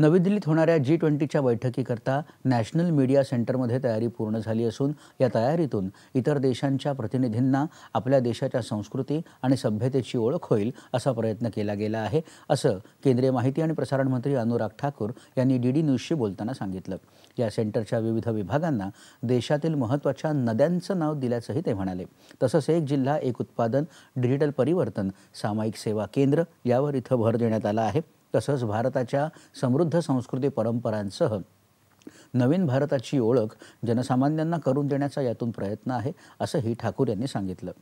नवी दिल्लीत होणाऱ्या जी ट्वेंटीच्या बैठकीकरता नॅशनल मीडिया सेंटरमध्ये तयारी पूर्ण झाली असून या तयारीतून इतर देशांच्या प्रतिनिधींना आपल्या देशाच्या संस्कृती आणि सभ्यतेची ओळख होईल असा प्रयत्न केला गेला आहे असं केंद्रीय माहिती आणि प्रसारण मंत्री अनुराग ठाकूर यांनी डी डी न्यूजशी बोलताना सांगितलं या सेंटरच्या विविध विभागांना देशातील महत्त्वाच्या नद्यांचं नाव दिल्याचंही ते म्हणाले तसंच एक जिल्हा एक उत्पादन डिजिटल परिवर्तन सामायिक सेवा केंद्र यावर इथं भर देण्यात आला आहे तसंच भारताच्या समृद्ध संस्कृती परंपरांसह नवीन भारताची ओळख जनसामान्यांना करून देण्याचा यातून प्रयत्न आहे असंही ठाकूर यांनी सांगितलं